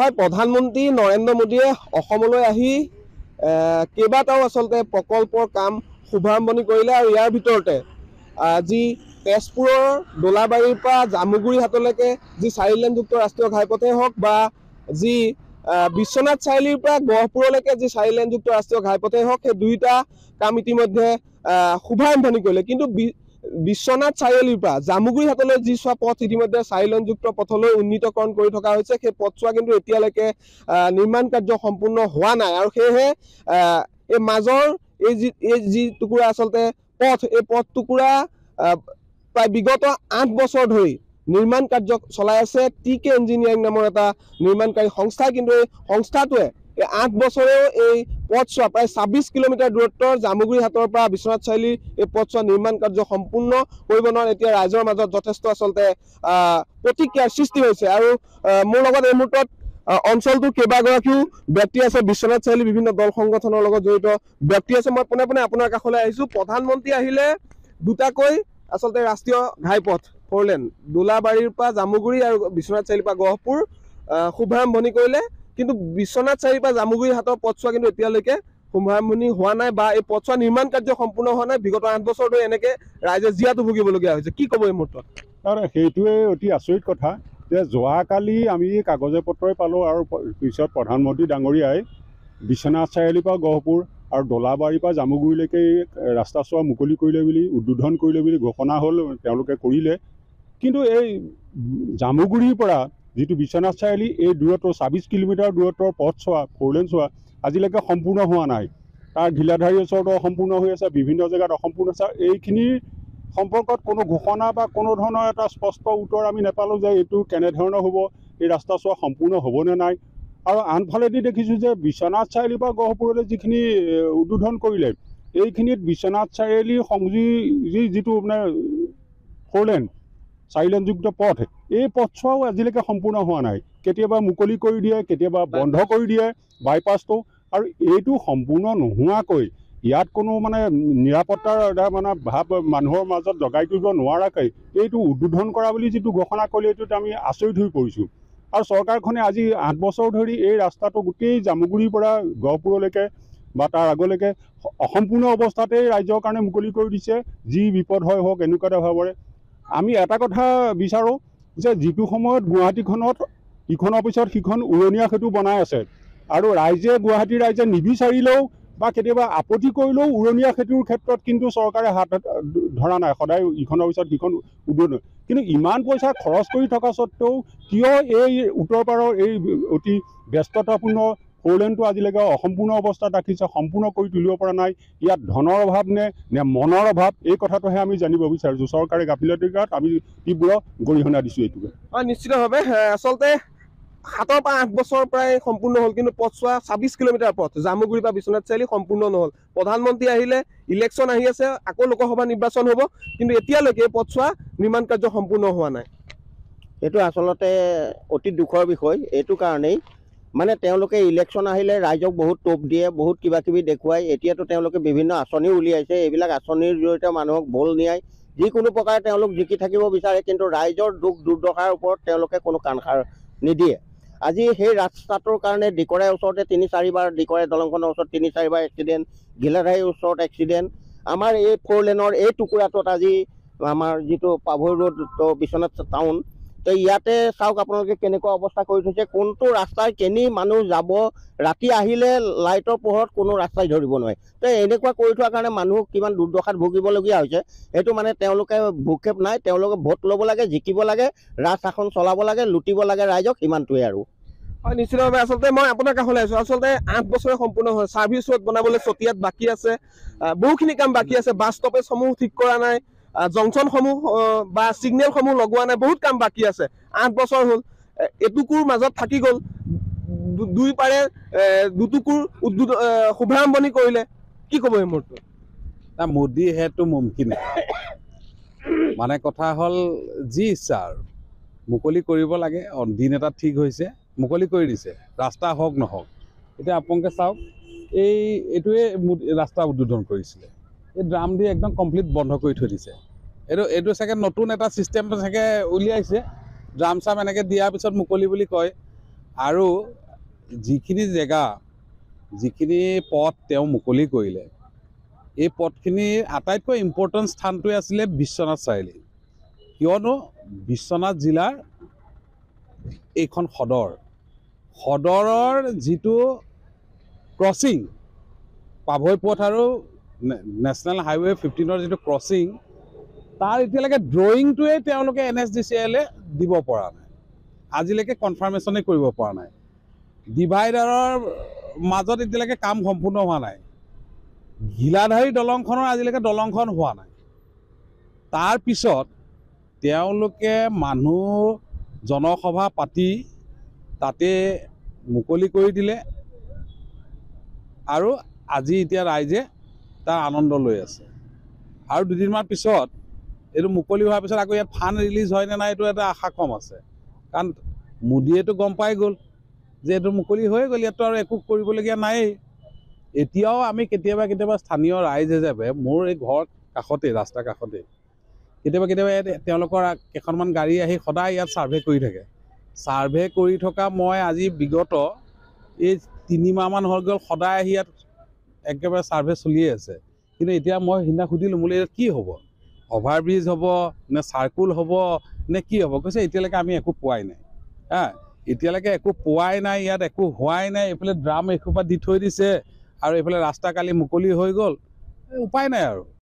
হয় প্ৰধানমন্ত্ৰী নৰেন্দ্ৰ মোদীয়ে অসমলৈ আহি কেইবাটাও আচলতে প্ৰকল্পৰ কাম শুভাৰম্ভণি কৰিলে আৰু ইয়াৰ ভিতৰতে যি তেজপুৰৰ দোলাবাৰীৰ পৰা জামুগুৰি হাটলৈকে যি চাৰি লেনযুক্ত ৰাষ্ট্ৰীয় ঘাইপথেই হওক বা যি বিশ্বনাথ চাৰিআলিৰ পৰা গহপুৰলৈকে যি চাৰি লেনযুক্ত ৰাষ্ট্ৰীয় ঘাইপথেই হওক সেই দুয়োটা কাম ইতিমধ্যে শুভাৰম্ভণি কৰিলে কিন্তু বিশ্বনাথ চাৰিআলিৰ পৰা জামুগুৰি হাতলৈ যি চোৱা পথ ইতিমধ্যে চাৰিলনযুক্ত পথলৈ উন্নীতকৰণ কৰি থকা হৈছে সেই পথছোৱা কিন্তু এতিয়ালৈকে নিৰ্মাণ কাৰ্য সম্পূৰ্ণ হোৱা নাই আৰু সেয়েহে এই মাজৰ এই যি এই যি টুকুৰা আচলতে পথ এই পথ টুকুৰা প্ৰায় বিগত আঠ বছৰ ধৰি নিৰ্মাণ কাৰ্য চলাই আছে টি কে ইঞ্জিনিয়াৰিং নামৰ এটা নিৰ্মাণকাৰী সংস্থা কিন্তু এই সংস্থাটোৱে আঠ বছৰেও এই পথছোৱা প্ৰায় ছাব্বিছ কিলোমিটাৰ দূৰত্বৰ জামুগুৰি হাতৰ পৰা বিশ্বনাথ চাৰিআলি এই পথছোৱা নিৰ্মাণ কাৰ্য সম্পূৰ্ণ কৰিব নোৱাৰে এতিয়া ৰাইজৰ মাজত যথেষ্ট আচলতে প্ৰতিক্ৰিয়াৰ সৃষ্টি হৈছে আৰু মোৰ লগত এই মুহূৰ্তত অঞ্চলটোৰ কেইবাগৰাকীও ব্যক্তি আছে বিশ্বনাথ চাৰিআলি বিভিন্ন দল সংগঠনৰ লগত জড়িত ব্যক্তি আছে মই পোনে পোনে আপোনাৰ কাষলৈ আহিছো প্ৰধানমন্ত্ৰী আহিলে দুটাকৈ আচলতে ৰাষ্ট্ৰীয় ঘাইপথ ফ'ৰ দোলাবাৰীৰ পৰা জামুগুৰি আৰু বিশ্বনাথ চাৰিআলিৰ পৰা গহপুৰ শুভাৰম্ভণি কৰিলে কিন্তু বিশ্বনাথ চাৰি বা জামুগুৰি হাতৰ পথছোৱা কিন্তু এতিয়ালৈকে সুমাৰামণি হোৱা নাই বা এই পথছোৱা নিৰ্মাণ কাৰ্য সম্পূৰ্ণ হোৱা নাই বিগত আঠ বছৰ ধৰি এনেকে ৰাইজে জীয়াটো ভুগিবলগীয়া হৈছে কি ক'ব এই মুহূৰ্তত তাৰমানে সেইটোৱে অতি আচৰিত কথা যে যোৱাকালি আমি কাগজে পত্ৰই পালোঁ আৰু পিছত প্ৰধানমন্ত্ৰী ডাঙৰীয়াই বিশ্বনাথ চাৰিআলিৰ পৰা গহপুৰ আৰু দলাবাৰীৰ পৰা জামুগুৰিলৈকে ৰাস্তা চোৱা মুকলি কৰিলে বুলি উদ্বোধন কৰিলে বুলি ঘোষণা হ'ল তেওঁলোকে কৰিলে কিন্তু এই জামুগুৰিৰ পৰা যিটো বিশ্বনাথ চাৰিআলি এই দূৰত্বৰ ছাব্বিছ কিলোমিটাৰ দূৰত্বৰ পথচোৱা ফ'ৰ লেন চোৱা আজিলৈকে সম্পূৰ্ণ হোৱা নাই তাৰ ঘিলাধাৰী ওচৰতো অসম্পূৰ্ণ হৈ আছে বিভিন্ন জেগাত অসম্পূৰ্ণ আছে এইখিনিৰ সম্পৰ্কত কোনো ঘোষণা বা কোনো ধৰণৰ এটা স্পষ্ট উত্তৰ আমি নেপালোঁ যে এইটো কেনেধৰণৰ হ'ব এই ৰাস্তা চোৱা সম্পূৰ্ণ হ'বনে নাই আৰু আনফালেদি দেখিছোঁ যে বিশ্বনাথ চাৰিআলিৰ পৰা গহপুৰলৈ যিখিনি উদ্বোধন কৰিলে এইখিনিত বিশ্বনাথ চাৰিআলি সংযোগ যি যিটো মানে ফ'ৰ লেন চাৰিলেনযুক্ত পথ এই পথছোৱাও আজিলৈকে সম্পূৰ্ণ হোৱা নাই কেতিয়াবা মুকলি কৰি দিয়ে কেতিয়াবা বন্ধ কৰি দিয়ে বাইপাছটো আৰু এইটো সম্পূৰ্ণ নোহোৱাকৈ ইয়াত কোনো মানে নিৰাপত্তাৰ মানে ভাৱ মানুহৰ মাজত জগাই তুলিব নোৱাৰাকৈ এইটো উদ্বোধন কৰা বুলি যিটো ঘোষণা কৰিলে এইটোত আমি আচৰিত হৈ পৰিছোঁ আৰু চৰকাৰখনে আজি আঠ বছৰ ধৰি এই ৰাস্তাটো গোটেই জামুগুৰিৰ পৰা গহপুৰলৈকে বা তাৰ আগলৈকে অসম্পূৰ্ণ অৱস্থাতেই ৰাইজৰ কাৰণে মুকলি কৰি দিছে যি বিপদ হয় হওক এনেকুৱা এটা ভাৱেৰে আমি এটা কথা বিচাৰোঁ যে যিটো সময়ত গুৱাহাটীখনত ইখনৰ পিছত সিখন উৰণীয়া সেতু বনাই আছে আৰু ৰাইজে গুৱাহাটী ৰাইজে নিবিচাৰিলেও বা কেতিয়াবা আপত্তি কৰিলেও উৰণীয়া সেতুৰ ক্ষেত্ৰত কিন্তু চৰকাৰে হাত ধৰা নাই সদায় ইখনৰ পিছত সিখন উদ্বোধন কিন্তু ইমান পইচা খৰচ কৰি থকা স্বত্বেও কিয় এই উত্তৰ পাৰৰ এই অতি ব্যস্ততাপূৰ্ণ ফ'ৰ লেনটো আজিলৈকে অসম্পূৰ্ণ অৱস্থাত ৰাখিছে সম্পূৰ্ণ কৰি তুলিব পৰা নাই ইয়াত ধনৰ অভাৱ নে নে মনৰ অভাৱ এই কথাটোহে আমি জানিব বিচাৰিছোঁ চৰকাৰে গাফিলতিৰ গাত আমি তীব্ৰ গৰিহণা দিছোঁ এইটোকে অঁ নিশ্চিতভাৱে আচলতে সাতৰ পৰা আঠ বছৰ প্ৰায় সম্পূৰ্ণ হ'ল কিন্তু পথচোৱা ছাব্বিছ কিলোমিটাৰ পথ জামুগুৰি বা বিশ্বনাথ চাৰিআলি সম্পূৰ্ণ নহ'ল প্ৰধানমন্ত্ৰী আহিলে ইলেকশ্যন আহি আছে আকৌ লোকসভা নিৰ্বাচন হ'ব কিন্তু এতিয়ালৈকে এই পথচোৱা নিৰ্মাণ কাৰ্য সম্পূৰ্ণ হোৱা নাই এইটো আচলতে অতি দুখৰ বিষয় এইটো কাৰণেই মানে তেওঁলোকে ইলেকশ্যন আহিলে ৰাইজক বহুত টোপ দিয়ে বহুত কিবা কিবি দেখুৱাই এতিয়াতো তেওঁলোকে বিভিন্ন আঁচনি উলিয়াইছে এইবিলাক আঁচনিৰ জৰিয়তে মানুহক ভোল নিয়াই যিকোনো প্ৰকাৰে তেওঁলোক জিকি থাকিব বিচাৰে কিন্তু ৰাইজৰ দুখ দুৰ্দশাৰ ওপৰত তেওঁলোকে কোনো কাণসাৰ নিদিয়ে আজি সেই ৰাস্তাটোৰ কাৰণে ডিকৰাই ওচৰতে তিনি চাৰিবাৰ ডিকৰাই দলংখনৰ ওচৰত তিনি চাৰিবাৰ এক্সিডেণ্ট গিলাধাৰীৰ ওচৰত এক্সিডেণ্ট আমাৰ এই ফ'ৰ লেনৰ এই টুকুৰাটোত আজি আমাৰ যিটো পাভৈ ৰোড বিশ্বনাথ টাউন তো ইয়াতে চাওক আপোনালোকে কেনেকুৱা অৱস্থা কৰি থৈছে কোনটো ৰাস্তাই কেনি মানুহ যাব ৰাতি আহিলে লাইটৰ পোহৰত কোনো ৰাস্তাই ধৰিব নোৱাৰে তো এনেকুৱা কৰি থোৱাৰ কাৰণে মানুহ কিমান দুৰ্দশাত ভুগিবলগীয়া হৈছে সেইটো মানে তেওঁলোকে ভূক্ষেপ নাই তেওঁলোকে ভোট ল'ব লাগে জিকিব লাগে ৰাজ চলাব লাগে লুটিব লাগে ৰাইজক সিমানটোৱে আৰু হয় নিশ্চিতভাৱে আচলতে মই আপোনাৰ কাষলৈ আহিছোঁ আচলতে আঠ বছৰে সম্পূৰ্ণ হয় চাৰ্ভিচ ৰোড বনাবলৈ চতিয়াত বাকী আছে বহুখিনি কাম বাকী আছে বাছ ষ্টপেজসমূহ ঠিক কৰা নাই জংচনসমূহ বা ছিগনেলসমূহ লগোৱা নাই বহুত কাম বাকী আছে আঠ বছৰ হ'ল এটুকুৰ মাজত থাকি গ'ল দুই পাৰে দুটুকুৰ উদ্বো শুভাৰম্ভণি কৰিলে কি ক'ব এই মূৰটো মোদী সেইটো মুমকিন মানে কথা হ'ল যি ইচ্ছা আৰু মুকলি কৰিব লাগে দিন এটা ঠিক হৈছে মুকলি কৰি দিছে ৰাস্তা হওক নহওক এতিয়া আপোনালোকে চাওক এই এইটোৱে ৰাস্তা উদ্বোধন কৰিছিলে এই ড্ৰাম দি একদম কমপ্লিট বন্ধ কৰি থৈ দিছে এইটো এইটো চাগে নতুন এটা ছিষ্টেম চাগে উলিয়াইছে ড্ৰাম চাম এনেকৈ দিয়াৰ পিছত মুকলি বুলি কয় আৰু যিখিনি জেগা যিখিনি পথ তেওঁ মুকলি কৰিলে এই পথখিনিৰ আটাইতকৈ ইম্পৰ্টেণ্ট স্থানটোৱে আছিলে বিশ্বনাথ চাৰিআলি কিয়নো বিশ্বনাথ জিলাৰ এইখন সদৰ সদৰৰ যিটো ক্ৰছিং পাভৈ পথ আৰু নেশ্যনেল হাইৱে ফিফটিনৰ যিটো ক্ৰছিং তাৰ এতিয়ালৈকে ড্ৰয়িংটোৱে তেওঁলোকে এন এছ ডি চি এলে দিব পৰা নাই আজিলৈকে কনফাৰ্মেশ্যনে কৰিব পৰা নাই ডিভাইডাৰৰ মাজত এতিয়ালৈকে কাম সম্পূৰ্ণ হোৱা নাই ঘিলাধাৰী দলংখনৰ আজিলৈকে দলংখন হোৱা নাই তাৰপিছত তেওঁলোকে মানুহ জনসভা পাতি তাতে মুকলি কৰি দিলে আৰু আজি এতিয়া ৰাইজে তাৰ আনন্দ লৈ আছে আৰু দুদিনমান পিছত এইটো মুকলি হোৱাৰ পিছত আকৌ ইয়াত ফাণ্ড ৰিলিজ হয়নে নাই এইটো এটা আশা কম আছে কাৰণ মোদীয়েতো গম পাই গ'ল যে এইটো মুকলি হৈ গ'ল ইয়াততো আৰু একো কৰিবলগীয়া নায়েই এতিয়াও আমি কেতিয়াবা কেতিয়াবা স্থানীয় ৰাইজ হিচাপে মোৰ এই ঘৰ কাষতেই ৰাস্তাৰ কাষতেই কেতিয়াবা কেতিয়াবা ইয়াত তেওঁলোকৰ কেইখনমান গাড়ী আহি সদায় ইয়াত ছাৰ্ভে কৰি থাকে ছাৰ্ভে কৰি থকা মই আজি বিগত এই তিনিমাহমান হৈ গ'ল সদায় আহি ইয়াত একেবাৰে ছাৰ্ভে চলিয়ে আছে কিন্তু এতিয়া মই সিদিনা সুধিলোঁ বোলে ইয়াত কি হ'ব অভাৰব্ৰিজ হ'ব নে চাৰ্কুল হ'ব নে কি হ'ব কৈছে এতিয়ালৈকে আমি একো পোৱাই নাই হা এতিয়ালৈকে একো পোৱাই নাই ইয়াত একো হোৱাই নাই এইফালে ড্ৰাম এসোপা দি থৈ দিছে আৰু এইফালে ৰাস্তা কালি মুকলি হৈ গ'ল উপায় নাই আৰু